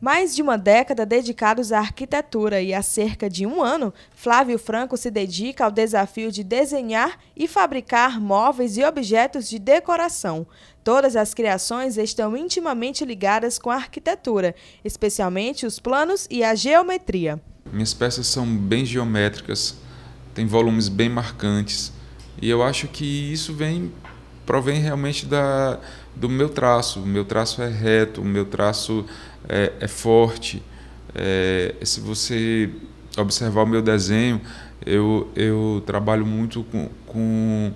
Mais de uma década dedicados à arquitetura e há cerca de um ano, Flávio Franco se dedica ao desafio de desenhar e fabricar móveis e objetos de decoração. Todas as criações estão intimamente ligadas com a arquitetura, especialmente os planos e a geometria. Minhas peças são bem geométricas, têm volumes bem marcantes e eu acho que isso vem provém realmente da, do meu traço. O meu traço é reto, o meu traço é, é forte. É, se você observar o meu desenho, eu, eu trabalho muito com, com,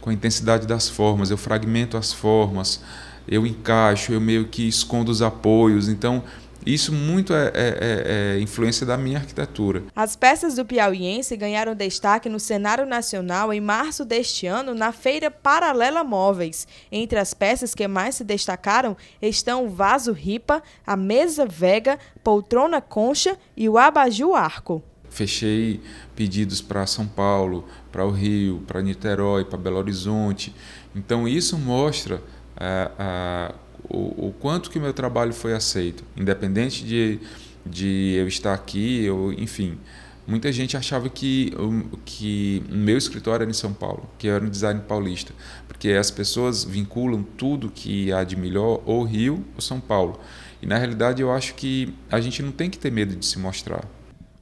com a intensidade das formas, eu fragmento as formas, eu encaixo, eu meio que escondo os apoios. Então, isso muito é, é, é, é, influência da minha arquitetura. As peças do piauiense ganharam destaque no cenário nacional em março deste ano na Feira Paralela Móveis. Entre as peças que mais se destacaram estão o vaso ripa, a mesa vega, poltrona concha e o abajur arco. Fechei pedidos para São Paulo, para o Rio, para Niterói, para Belo Horizonte. Então isso mostra eh, a, a o, o quanto que o meu trabalho foi aceito, independente de, de eu estar aqui, ou, enfim. Muita gente achava que o que meu escritório era em São Paulo, que eu era um design paulista, porque as pessoas vinculam tudo que há de melhor ou Rio ou São Paulo. E na realidade eu acho que a gente não tem que ter medo de se mostrar.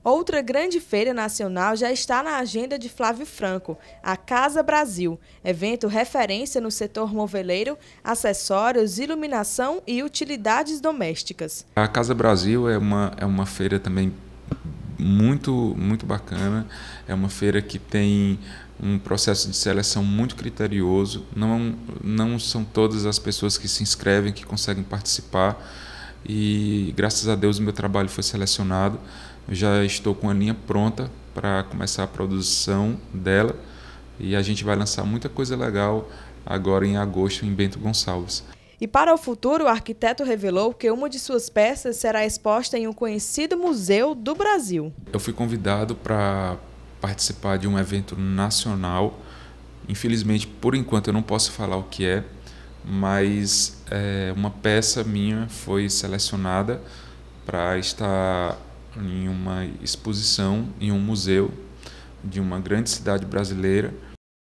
Outra grande feira nacional já está na agenda de Flávio Franco, a Casa Brasil, evento referência no setor moveleiro, acessórios, iluminação e utilidades domésticas. A Casa Brasil é uma, é uma feira também muito, muito bacana, é uma feira que tem um processo de seleção muito criterioso, não, não são todas as pessoas que se inscrevem que conseguem participar e graças a Deus o meu trabalho foi selecionado já estou com a linha pronta para começar a produção dela e a gente vai lançar muita coisa legal agora em agosto em Bento Gonçalves. E para o futuro, o arquiteto revelou que uma de suas peças será exposta em um conhecido museu do Brasil. Eu fui convidado para participar de um evento nacional. Infelizmente, por enquanto, eu não posso falar o que é, mas é, uma peça minha foi selecionada para estar em uma exposição em um museu de uma grande cidade brasileira